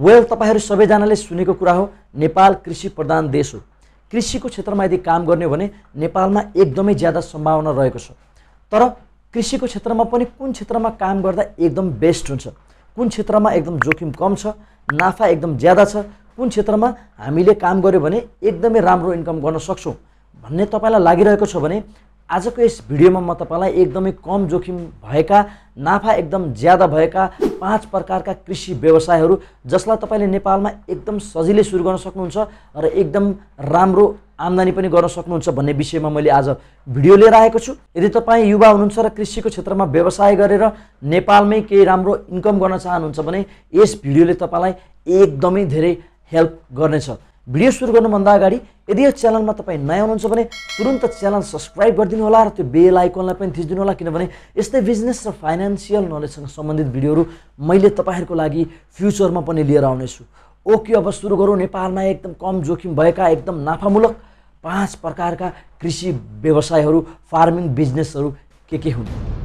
well तपाईँहरू सबैजनाले सुनेको कुरा हो नेपाल कृषि प्रधान देश हो कृषिको क्षेत्रमा यदि काम गर्ने हो भने नेपालमा एकदमै ज्यादा सम्भावना रहेको छ तर कृषिको क्षेत्रमा पनि कुन क्षेत्रमा काम गर्दा एकदम बेस्ट हुन्छ कुन क्षेत्रमा एकदम जोखिम कम छ नाफा एकदम ज्यादा छ कुन क्षेत्रमा हामीले काम गऱ्यो भने एकदमै राम्रो इन्कम गर्न सक्छौँ भन्ने तपाईँलाई लागिरहेको छ भने आजको यस भिडियोमा म तपाईँलाई एकदमै कम जोखिम भएका नाफा एकदम ज्यादा भएका पाँच प्रकारका कृषि व्यवसायहरू जसलाई तपाईँले नेपालमा एकदम सजिलै सुरु गर्न सक्नुहुन्छ र एकदम राम्रो आम्दानी पनि गर्न सक्नुहुन्छ भन्ने विषयमा मैले आज भिडियो लिएर आएको छु यदि तपाईँ युवा हुनुहुन्छ र कृषिको क्षेत्रमा व्यवसाय गरेर नेपालमै केही राम्रो इन्कम गर्न चाहनुहुन्छ भने यस भिडियोले तपाईँलाई एकदमै धेरै हेल्प गर्नेछ भिडियो सुरु गर्नुभन्दा अगाडि यदि यो च्यानलमा तपाईँ नयाँ हुनुहुन्छ भने तुरन्त च्यानल सब्सक्राइब गरिदिनु होला र त्यो बेल आइकनलाई पनि थिचिदिनु होला किनभने यस्तै बिजनेस र फाइनेन्सियल नलेजसँग सम्बन्धित भिडियोहरू मैले तपाईँहरूको लागि फ्युचरमा पनि लिएर आउनेछु ओके अब सुरु गरौँ नेपालमा एकदम कम जोखिम भएका एकदम नाफामूलक पाँच प्रकारका कृषि व्यवसायहरू फार्मिङ बिजनेसहरू के के हुन्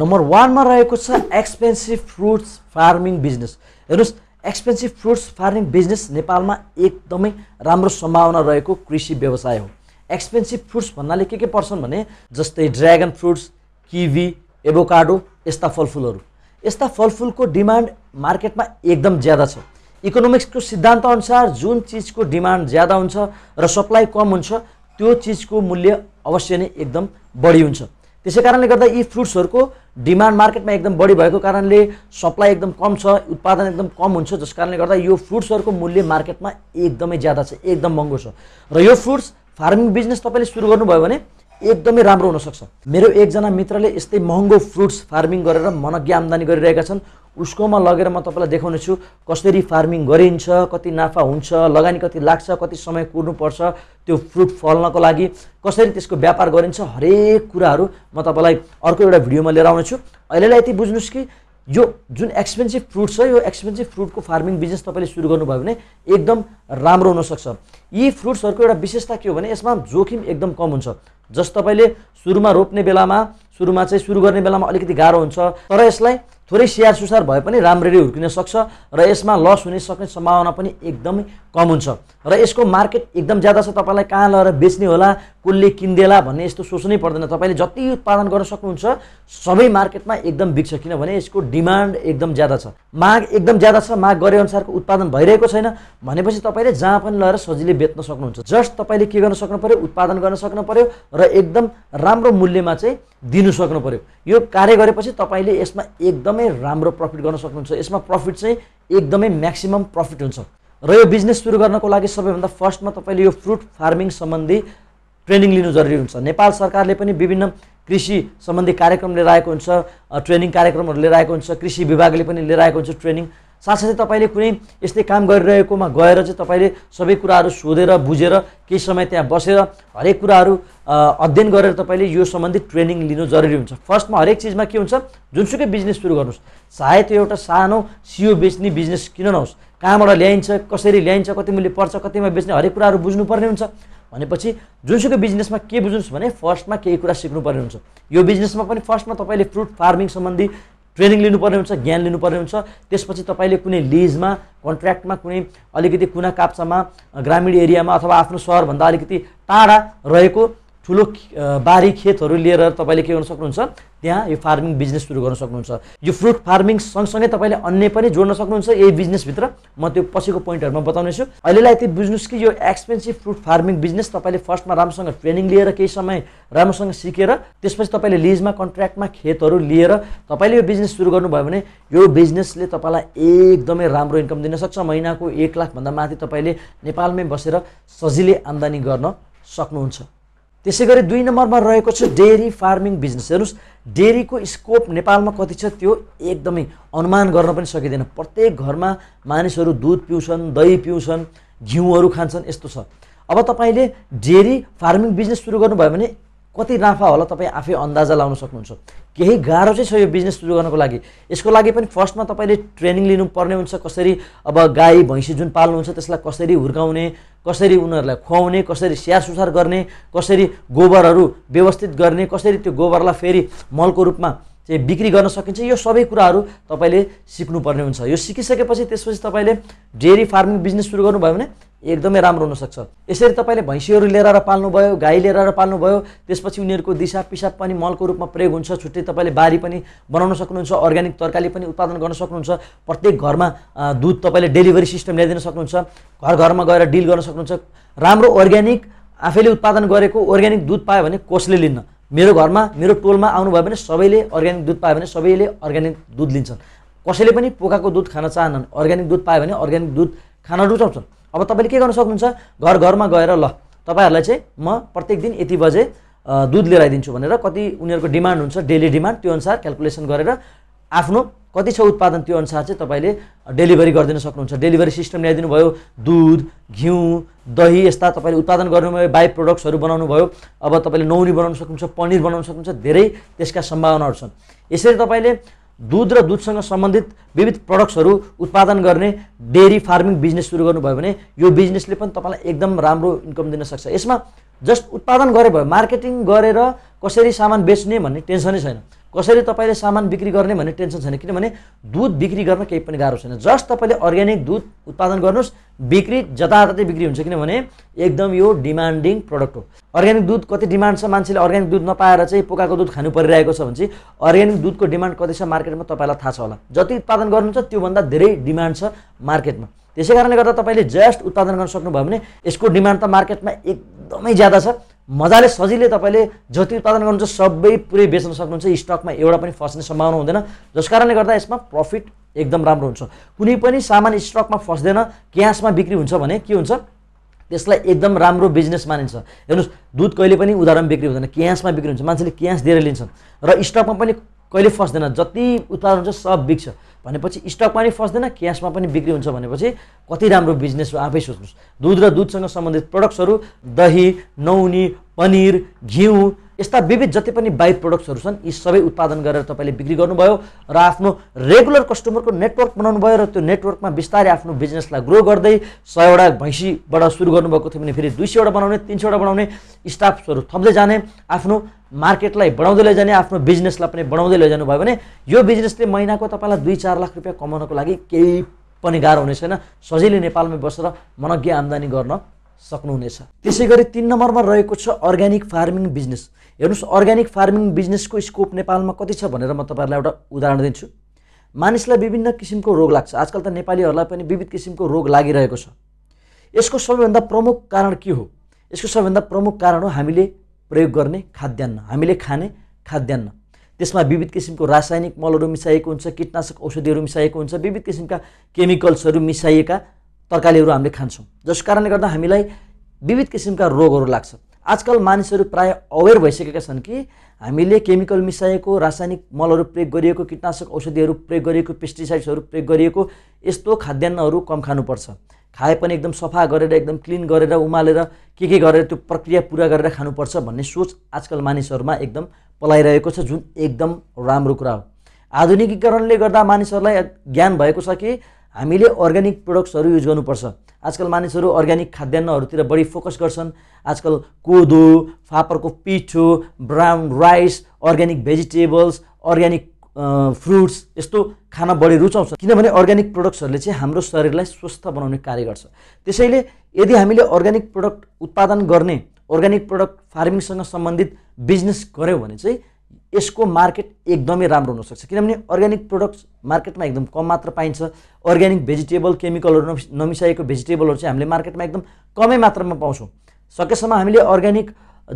नम्बर वानमा रहेको छ एक्सपेन्सिभ फ्रुट्स फार्मिङ बिजनेस हेर्नुहोस् एक्सपेन्सिभ फ्रुट्स फार्मिङ बिजनेस नेपालमा एकदमै राम्रो सम्भावना रहेको कृषि व्यवसाय हो एक्सपेन्सिभ फ्रुट्स भन्नाले के के पर्छन् भने जस्तै ड्र्यागन फ्रुट्स किवी एभोकाडो यस्ता फलफुलहरू यस्ता फलफुलको डिमान्ड मार्केटमा एकदम ज्यादा छ इकोनोमिक्सको सिद्धान्तअनुसार जुन चिजको डिमान्ड ज्यादा हुन्छ र सप्लाई कम हुन्छ त्यो चिजको मूल्य अवश्य नै एकदम बढी हुन्छ त्यसै कारणले गर्दा यी फ्रुट्सहरूको डिमान्ड मार्केटमा एकदम बढी भएको कारणले सप्लाई एकदम कम छ उत्पादन एकदम कम हुन्छ जस कारणले गर्दा यो फ्रुट्सहरूको मूल्य मार्केटमा एकदमै ज्यादा छ एकदम महँगो छ र यो फ्रुट्स फार्मिङ बिजनेस तपाईँले सुरु गर्नुभयो भने एकदमै राम्रो हुनसक्छ मेरो एकजना मित्रले यस्तै महँगो फ्रुट्स फार्मिङ गरेर मनज्ञ आम्दानी गरिरहेका छन् उसकोमा लगेर म तपाईँलाई देखाउने छु कसरी फार्मिङ गरिन्छ कति नाफा हुन्छ लगानी कति लाग्छ कति समय कुर्नुपर्छ त्यो फ्रुट फल्नको लागि कसरी त्यसको व्यापार गरिन्छ हरेक कुराहरू म तपाईँलाई अर्को एउटा भिडियोमा लिएर आउनेछु अहिलेलाई यति बुझ्नुहोस् कि यो जुन एक्सपेन्सिभ फ्रुट छ यो एक्सपेन्सिभ फ्रुटको फार्मिङ बिजनेस तपाईँले सुरु गर्नुभयो भने एकदम राम्रो हुनसक्छ यी फ्रुट्सहरूको एउटा विशेषता के हो भने यसमा जोखिम एकदम कम हुन्छ जस तपाईँले सुरुमा रोप्ने बेलामा सुरुमा चाहिँ सुरु गर्ने बेलामा अलिकति गाह्रो हुन्छ तर यसलाई थोरै स्याहार सुसार भए पनि राम्ररी हुर्किन सक्छ र यसमा लस हुने सक्ने सम्भावना पनि एकदमै कम हुन्छ र यसको मार्केट एकदम ज्यादा छ तपाईँलाई कहाँ लगेर बेच्ने होला कसले किन्देला भन्ने यस्तो सोच्नै पर्दैन तपाईँले जति उत्पादन गर्न सक्नुहुन्छ सबै मार्केटमा एकदम बिग्छ किनभने यसको डिमान्ड एकदम ज्यादा छ माग एकदम ज्यादा छ माग गरे अनुसारको उत्पादन भइरहेको छैन भनेपछि तपाईँले जहाँ पनि लगेर सजिलै बेच्न सक्नुहुन्छ जस्ट तपाईँले के गर्न सक्नु पऱ्यो उत्पादन गर्न सक्नु पऱ्यो र एकदम राम्रो मूल्यमा चाहिँ दिनु सक्नु पऱ्यो यो कार्य गरेपछि तपाईँले यसमा एकदमै राम्रो प्रफिट गर्न सक्नुहुन्छ यसमा प्रफिट चाहिँ एकदमै म्याक्सिमम् प्रफिट हुन्छ र यो बिजनेस सुरु गर्नको लागि सबैभन्दा फर्स्टमा तपाईँले यो फ्रुट फार्मिङ सम्बन्धी ट्रेनिङ लिनु जरुरी हुन्छ नेपाल सरकारले पनि विभिन्न कृषि सम्बन्धी कार्यक्रम लिएर आएको हुन्छ ट्रेनिङ कार्यक्रमहरू लिएर आएको हुन्छ कृषि विभागले पनि लिएर आएको हुन्छ ट्रेनिङ साथसाथै तपाईँले कुनै यस्तै काम गरिरहेकोमा गएर चाहिँ तपाईँले सबै कुराहरू सोधेर बुझेर केही समय त्यहाँ बसेर हरेक कुराहरू अध्ययन गरेर तपाईँले यो सम्बन्धी ट्रेनिङ लिनु जरुरी हुन्छ फर्स्टमा हरेक चिजमा के हुन्छ जुनसुकै बिजनेस सुरु गर्नुहोस् चाहे त्यो एउटा सानो सियो बेच्ने बिजनेस किन नहोस् कहाँबाट ल्याइन्छ कसरी ल्याइन्छ कति मूल्य पर्छ कतिमा बेच्ने हरेक कुराहरू बुझ्नुपर्ने हुन्छ भनेपछि जुनसुकै बिजनेसमा के बुझ्नुहोस् भने फर्स्टमा केही कुरा सिक्नुपर्ने हुन्छ यो बिजनेसमा पनि फर्स्टमा तपाईँले फ्रुट फार्मिङ सम्बन्धी ट्रेनिङ लिनुपर्ने हुन्छ ज्ञान लिनुपर्ने हुन्छ त्यसपछि तपाईँले कुनै लिजमा कन्ट्र्याक्टमा कुनै अलिकति कुना काप्चामा ग्रामीण एरियामा अथवा आफ्नो सहरभन्दा अलिकति टाढा रहेको ठुलो बारी खेतहरू लिएर तपाईँले के गर्न सक्नुहुन्छ त्यहाँ यो फार्मिङ बिजनेस सुरु गर्न सक्नुहुन्छ यो फ्रुट फार्मिङ सँगसँगै तपाईँले अन्य पनि जोड्न सक्नुहुन्छ यही बिजनेसभित्र म त्यो पछिको पोइन्टहरूमा बताउनेछु अहिलेलाई त्यो बुझ्नुहोस् कि यो एक्सपेन्सिभ फ्रुट फार्मिङ बिजनेस तपाईँले फर्स्टमा राम्रोसँग ट्रेनिङ लिएर केही समय राम्रोसँग सिकेर त्यसपछि तपाईँले लिजमा कन्ट्र्याक्टमा खेतहरू लिएर तपाईँले यो बिजनेस सुरु गर्नुभयो भने यो बिजनेसले तपाईँलाई एकदमै राम्रो इन्कम दिन सक्छ महिनाको एक लाखभन्दा माथि तपाईँले नेपालमै बसेर सजिलै आम्दानी गर्न सक्नुहुन्छ त्यसै गरी दुई नम्बरमा रहेको छ डेरी फार्मिङ बिजनेस हेर्नुहोस् डेरीको स्कोप नेपालमा कति छ त्यो एकदमै अनुमान गर्न पनि सकिँदैन प्रत्येक घरमा मानिसहरू दुध पिउँछन् दही पिउँछन् घिउहरू खान्छन् यस्तो छ अब तपाईँले डेरी फार्मिङ बिजनेस सुरु गर्नुभयो भने कति नाफा होला तपाईँ आफै अन्दाजा लाउन सक्नुहुन्छ केही गाह्रो चाहिँ छ यो बिजनेस सुरु गर्नको लागि यसको लागि पनि फर्स्टमा तपाईँले ट्रेनिङ लिनुपर्ने हुन्छ कसरी अब गाई भैँसी जुन पाल्नुहुन्छ त्यसलाई कसरी हुर्काउने कसरी उनीहरूलाई खुवाउने कसरी स्याहार सुसार गर्ने कसरी गोबरहरू व्यवस्थित गर्ने कसरी त्यो गोबरलाई फेरि मलको रूपमा चाहिँ बिक्री गर्न सकिन्छ यो सबै कुराहरू तपाईँले सिक्नुपर्ने हुन्छ यो सिकिसकेपछि त्यसपछि तपाईँले डेरी फार्मिङ बिजनेस सुरु गर्नुभयो भने एकदमै राम्रो हुनसक्छ यसरी तपाईँले भैँसीहरू लिएर र पाल्नुभयो गाई लिएर र पाल्नुभयो त्यसपछि उनीहरूको दिसा पिसाब पनि मलको रूपमा प्रयोग हुन्छ छुट्टै तपाईँले बारी पनि बनाउन सक्नुहुन्छ अर्ग्यानिक तरकारी पनि उत्पादन गर्न सक्नुहुन्छ प्रत्येक घरमा दुध तपाईँले डेलिभरी सिस्टम ल्याइदिन सक्नुहुन्छ घर घरमा गएर डिल गर्न सक्नुहुन्छ राम्रो अर्ग्यानिक आफैले उत्पादन गरेको अर्ग्यानिक दुध पायो भने कसले लिन्न मेरो घरमा मेरो टोलमा आउनुभयो भने सबैले अर्ग्यानिक दुध पायो भने सबैले अर्ग्यानिक दुध लिन्छन् कसैले पनि पोकाको दुध खान चाहन्नन् अर्ग्यानिक दुध पायो भने अर्ग्यानिक दुध खान रुचाउँछन् अब तपाईँले के गर्न सक्नुहुन्छ घर घरमा गएर ल तपाईँहरूलाई चाहिँ म प्रत्येक दिन यति बजे दुध लिएर आइदिन्छु भनेर कति उनीहरूको डिमान्ड हुन्छ डेली डिमान्ड त्यो अनुसार क्यालकुलेसन गरेर आफ्नो कति छ उत्पादन त्यो अनुसार चाहिँ तपाईँले डेलिभरी गरिदिन सक्नुहुन्छ डेलिभरी सिस्टम ल्याइदिनु भयो दुध घिउ दही यस्ता तपाईँले उत्पादन गर्नुभयो बाई प्रोडक्ट्सहरू बनाउनु भयो अब तपाईँले नौनी बनाउन सक्नुहुन्छ पनिर बनाउन सक्नुहुन्छ धेरै त्यसका सम्भावनाहरू छन् यसरी तपाईँले दुध र दुधसँग सम्बन्धित विविध प्रडक्ट्सहरू उत्पादन गर्ने डेरी फार्मिङ बिजनेस सुरु गर्नुभयो भने यो बिजनेसले पनि तपाईँलाई एकदम राम्रो इन्कम दिन सक्छ यसमा जस्ट उत्पादन गरे भयो मार्केटिङ गरेर कसरी सामान बेच्ने भन्ने टेन्सनै छैन कसरी तपाईँले सामान बिक्री गर्ने भन्ने टेन्सन छैन किनभने दुध बिक्री गर्न केही पनि गाह्रो छैन जस्ट तपाईँले अर्ग्यानिक दुध उत्पादन गर्नुहोस् बिक्री जताततै बिक्री हुन्छ किनभने एकदम यो डिमान्डिङ प्रडक्ट हो अर्ग्यानिक दुध कति डिमान्ड छ मान्छेले अर्ग्यानिक दुध नपाएर चाहिँ पोकाको दुध खानु परिरहेको छ भने चाहिँ अर्ग्यानिक दुधको डिमान्ड कति छ मार्केटमा तपाईँलाई थाहा छ होला जति उत्पादन गर्नुहुन्छ त्योभन्दा धेरै डिमान्ड छ मार्केटमा त्यसै कारणले गर्दा तपाईँले जस्ट उत्पादन गर्न सक्नुभयो भने यसको डिमान्ड त मार्केटमा एकदमै ज्यादा छ मजाले सजिलै तपाईँले जति उत्पादन गर्नुहुन्छ सबै पुरै बेच्न सक्नुहुन्छ स्टकमा एउटा पनि फस्ने सम्भावना हुँदैन जस कारणले गर्दा यसमा प्रफिट एकदम राम्रो हुन्छ कुनै पनि सामान स्टकमा फस्दैन क्यासमा बिक्री हुन्छ भने के हुन्छ त्यसलाई एकदम राम्रो बिजनेस मानिन्छ हेर्नुहोस् दुध कहिले पनि उदाहरण बिक्री हुँदैन क्यासमा बिक्री हुन्छ मान्छेले क्यास दिएर लिन्छन् र स्टकमा पनि कहिले फस्दैन जति उत्पादन हुन्छ सब बिक्छ भनेपछि स्टकमा पनि फस्दैन क्यासमा पनि बिक्री हुन्छ भनेपछि कति राम्रो बिजनेस हो आफै सोच्नुहोस् दुध र दुधसँग सम्बन्धित प्रडक्ट्सहरू दही नौनी पनिर घिउ यस्ता विविध जति पनि बाई प्रोडक्ट्सहरू छन् यी सबै उत्पादन गरेर तपाईँले बिक्री गर्नुभयो र आफ्नो रेगुलर कस्टमरको नेटवर्क बनाउनु भयो र त्यो नेटवर्कमा बिस्तारै आफ्नो बिजनेसलाई ग्रो गर्दै सयवटा भैँसीबाट सुरु गर्नुभएको थियो भने फेरि दुई सयवटा बनाउने तिन सयवटा बनाउने स्टाफ्सहरू थप्दै जाने आफ्नो मार्केटलाई बढाउँदै लैजाने आफ्नो बिजनेसलाई पनि बढाउँदै लैजानु भयो भने यो बिजनेसले महिनाको तपाईँलाई दुई चार लाख रुपियाँ कमाउनको लागि केही पनि गाह्रो हुने छैन सजिलै नेपालमै बसेर मनज्ञ आम्दानी गर्न सक्नुहुनेछ त्यसै गरी तिन नम्बरमा रहेको छ अर्ग्यानिक फार्मिङ बिजनेस हेर्नुहोस् अर्ग्यानिक फार्मिङ बिजनेसको स्कोप नेपालमा कति छ भनेर म तपाईँहरूलाई एउटा उदाहरण दिन्छु मानिसलाई विभिन्न किसिमको रोग लाग्छ आजकल त नेपालीहरूलाई पनि विविध किसिमको रोग लागिरहेको छ यसको सबैभन्दा प्रमुख कारण के हो यसको सबैभन्दा प्रमुख कारण हो हामीले प्रयोग गर्ने खाद्यान्न हामीले खाने खाद्यान्न त्यसमा विविध किसिमको रासायनिक मलहरू मिसाइएको हुन्छ कीटनाशक औषधिहरू मिसाइएको हुन्छ विविध किसिमका केमिकल्सहरू मिसाइएका तरकारीहरू हामीले खान्छौँ जस कारणले गर्दा हामीलाई विविध किसिमका रोगहरू लाग्छ आजकल मानिसहरू प्राय अवेर भइसकेका छन् कि हामीले केमिकल मिसाएको रासायनिक मलहरू प्रयोग गरिएको कीटनाशक औषधिहरू प्रयोग गरिएको पेस्टिसाइड्सहरू प्रयोग गरिएको यस्तो खाद्यान्नहरू कम खानुपर्छ खाए पनि एकदम सफा गरेर एकदम क्लिन गरेर उमालेर के के गरेर त्यो प्रक्रिया पुरा गरेर खानुपर्छ भन्ने सोच आजकल मानिसहरूमा एकदम पलाइरहेको छ जुन एकदम राम्रो कुरा हो आधुनिकीकरणले गर्दा मानिसहरूलाई ज्ञान भएको छ कि हामीले अर्ग्यानिक प्रडक्ट्सहरू युज गर्नुपर्छ आजकल मानिसहरू अर्ग्यानिक खाद्यान्नहरूतिर बढी फोकस गर्छन् आजकल कोदो फापरको पिठो brown rice organic vegetables organic fruits यस्तो खान बढी रुचाउँछ किनभने अर्ग्यानिक प्रडक्ट्सहरूले चाहिँ हाम्रो शरीरलाई स्वस्थ बनाउने कार्य गर्छ त्यसैले यदि हामीले अर्ग्यानिक प्रडक्ट उत्पादन गर्ने अर्ग्यानिक प्रडक्ट फार्मिङसँग सम्बन्धित बिजनेस गऱ्यौँ भने चाहिँ यसको मार्केट एकदमै राम्रो हुनसक्छ किनभने अर्ग्यानिक प्रोडक्ट्स मार्केटमा एकदम कम मात्र पाइन्छ अर्ग्यानिक भेजिटेबल केमिकलहरू नमिसाएको भेजिटेबलहरू चाहिँ हामीले मार्केटमा एकदम कमै मात्रामा पाउँछौँ सकेसम्म हामीले अर्ग्यानिक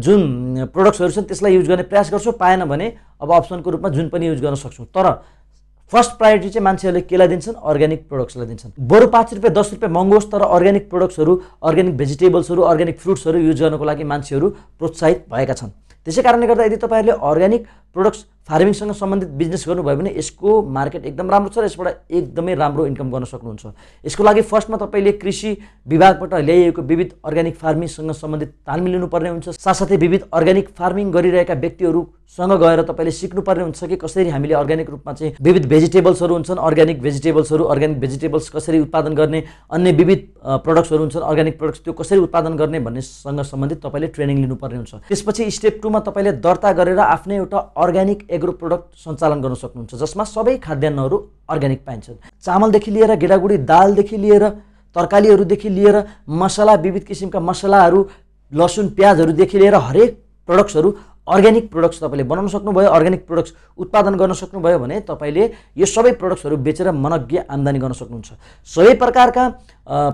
जुन प्रोडक्ट्सहरू छन् त्यसलाई युज गर्ने प्रयास गर्छौँ पाएन भने अब अप्सनको रूपमा जुन पनि युज गर्न सक्छौँ तर फर्स्ट प्रायोरिटी चाहिँ मान्छेहरूले केलाई दिन्छन् अर्ग्यानिक प्रोडक्ट्सलाई दिन्छन् बरु पाँच रुपियाँ दस रुपियाँ महँगो होस् तर अर्ग्यानिक प्रोडक्ट्सहरू अर्ग्यानिक भेजिटेबल्सहरू अर्ग्यानिक फ्रुट्सहरू युज गर्नको लागि मान्छेहरू प्रोत्साहित भएका छन् त्यसै कारणले गर्दा यदि तपाईँहरूले अर्ग्यानिक प्रोडक्ट्स फार्मिङसँग सम्बन्धित बिजनेस गर्नुभयो भने यसको मार्केट एकदम राम्रो छ र यसबाट एकदमै राम्रो इन्कम गर्न सक्नुहुन्छ यसको लागि फर्स्टमा तपाईँले कृषि विभागबाट ल्याइएको विविध अर्ग्यानिक फार्मिङसँग सम्बन्धित तालमेल लिनुपर्ने हुन्छ साथसाथै विविध अर्ग्यानिक फार्मिङ गरिरहेका व्यक्तिहरूसँग गएर तपाईँले सिक्नुपर्ने हुन्छ कि कसरी हामीले अर्ग्यानिक रूपमा चाहिँ विविध भेजिटेबल्सहरू हुन्छन् अर्ग्यानिक भेजिटेबल्सहरू अर्ग्यानिक भेजिटेबल्स कसरी उत्पादन गर्ने अन्य विविध प्रडक्ट्सहरू हुन्छन् अर्ग्यानिक प्रडक्ट्स त्यो कसरी उत्पादन गर्ने भन्नेसँग सम्बन्धित तपाईँले ट्रेनिङ लिनुपर्ने हुन्छ त्यसपछि स्टेप टूमा तपाईँले दर्ता गरेर आफ्नै एउटा अर्ग्यानिक एग्रो प्रोडक्ट सञ्चालन गर्न सक्नुहुन्छ जसमा सबै खाद्यान्नहरू अर्ग्यानिक पाइन्छन् चामलदेखि लिएर गेडागुडी दालदेखि लिएर तरकारीहरूदेखि लिएर मसला विविध किसिमका मसलाहरू लसुन प्याजहरूदेखि लिएर हरेक प्रडक्ट्सहरू अर्ग्यानिक प्रडक्ट्स तपाईँले बनाउन सक्नुभयो अर्ग्यानिक प्रडक्ट्स उत्पादन गर्न सक्नुभयो भने तपाईँले यो सबै प्रडक्ट्सहरू बेचेर मनज्ञ आम्दानी गर्न सक्नुहुन्छ सबै प्रकारका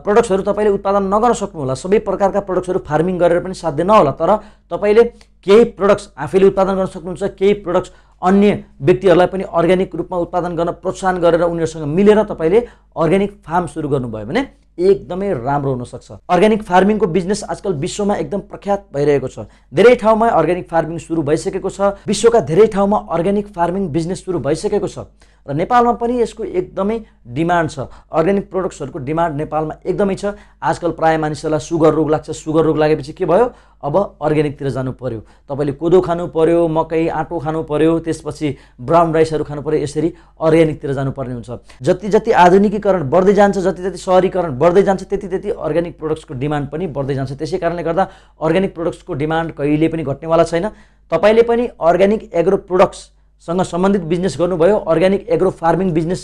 प्रडक्ट्सहरू तपाईँले उत्पादन नगर्न सक्नुहोला सबै प्रकारका प्रडक्ट्सहरू फार्मिङ गरेर पनि साध्य नहोला तर तपाईँले केही प्रडक्ट्स आफैले उत्पादन गर्न सक्नुहुन्छ केही प्रडक्ट्स अन्य व्यक्तिहरूलाई पनि अर्ग्यानिक रूपमा उत्पादन गर्न प्रोत्साहन गरेर उनीहरूसँग मिलेर तपाईँले अर्ग्यानिक फार्म सुरु गर्नुभयो भने एकदमै राम्रो हुनसक्छ अर्ग्यानिक फार्मिङको बिजनेस आजकल विश्वमा एकदम प्रख्यात भइरहेको छ धेरै ठाउँमा अर्ग्यानिक फार्मिङ सुरु भइसकेको छ विश्वका धेरै ठाउँमा अर्ग्यानिक फार्मिङ बिजनेस सुरु भइसकेको छ र नेपालमा पनि यसको एकदमै डिमान्ड छ अर्ग्यानिक प्रोडक्ट्सहरूको डिमान्ड नेपालमा एकदमै छ आजकल प्रायः मानिसहरूलाई सुगर रोग लाग्छ सुगर रोग लागेपछि के भयो अब अर्ग्यानिकतिर जानु पऱ्यो तपाईँले कोदो खानु पऱ्यो मकै आँटो खानु पऱ्यो त्यसपछि ब्राउन राइसहरू खानु पऱ्यो यसरी अर्ग्यानिकतिर जानुपर्ने हुन्छ जति जति आधुनिकीकरण बढ्दै जान्छ जति जति सहरीकरण बढ्दै जान्छ त्यति त्यति अर्ग्यानिक प्रोडक्ट्सको डिमान्ड पनि बढ्दै जान्छ त्यसै कारणले गर्दा अर्ग्यानिक प्रोडक्ट्सको डिमान्ड कहिले पनि घट्नेवाला छैन तपाईँले पनि अर्ग्यानिक एग्रो प्रोडक्ट्स सँग सम्बन्धित बिजनेस गर्नुभयो अर्ग्यानिक एग्रो फार्मिङ बिजनेस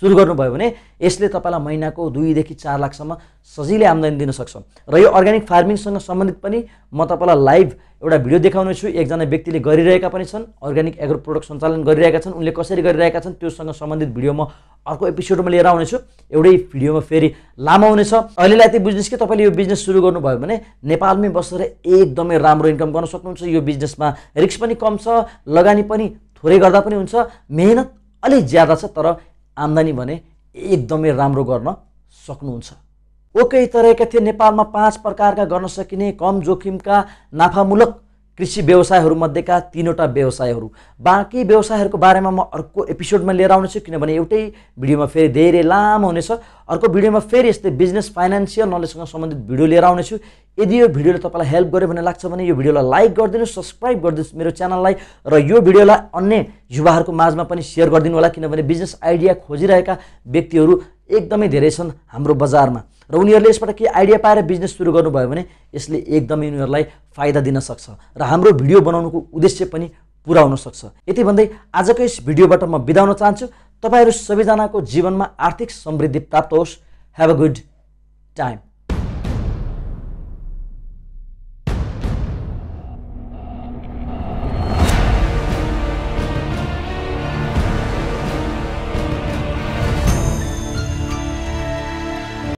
सुरु गर्नुभयो भने यसले तपाईँलाई महिनाको दुईदेखि चार लाखसम्म सजिलै आम्दानी दिन सक्छ र यो अर्ग्यानिक फार्मिङसँग सम्बन्धित पनि म तपाईँलाई लाइभ एउटा भिडियो देखाउने छु एकजना व्यक्तिले गरिरहेका पनि छन् अर्ग्यानिक एग्रो प्रोडक्ट सञ्चालन गरिरहेका छन् उनले कसरी गरिरहेका छन् त्योसँग सम्बन्धित भिडियो म अर्को एपिसोडमा लिएर आउनेछु एउटै भिडियोमा फेरि लामो हुनेछ अहिलेलाई त्यो के तपाईँले यो बिजनेस सुरु गर्नुभयो भने नेपालमै बसेर एकदमै राम्रो इन्कम गर्न सक्नुहुन्छ यो बिजनेसमा रिक्स पनि कम छ लगानी पनि थोरै गर्दा पनि हुन्छ मेहनत अलिक ज्यादा छ तर आम्दानी भने एकदमै राम्रो गर्न सक्नुहुन्छ ओके तरेका थिए नेपालमा पाँच प्रकारका गर्न सकिने कम जोखिमका नाफामूलक कृषि व्यवसायहरूमध्येका तिनवटा व्यवसायहरू बाँकी व्यवसायहरूको बारेमा म अर्को एपिसोडमा लिएर आउनेछु किनभने एउटै भिडियोमा फेरि धेरै लामो हुनेछ अर्को भिडियोमा फेरि यस्तै बिजनेस फाइनेन्सियल नलेजसँग सम्बन्धित भिडियो लिएर आउनेछु यदि यो भिडियोले तपाईँलाई हेल्प गर्यो भने लाग्छ भने यो भिडियोलाई लाइक गरिदिनुहोस् सब्सक्राइब गरिदिनुहोस् मेरो च्यानललाई र यो भिडियोलाई अन्य युवाहरूको माझमा पनि सेयर गरिदिनु होला किनभने बिजनेस आइडिया खोजिरहेका व्यक्तिहरू एकदमै धेरै छन् हाम्रो बजारमा र उनीहरूले यसबाट केही आइडिया पाएर बिजनेस सुरु गर्नुभयो भने यसले एकदमै उनीहरूलाई फाइदा दिन सक्छ र हाम्रो भिडियो बनाउनुको उद्देश्य पनि पुरा सक्छ यति भन्दै आजको यस भिडियोबाट म बिदाउन चाहन्छु तपाईँहरू सबैजनाको जीवनमा आर्थिक समृद्धि प्राप्त होस् ह्याभ अ गुड टाइम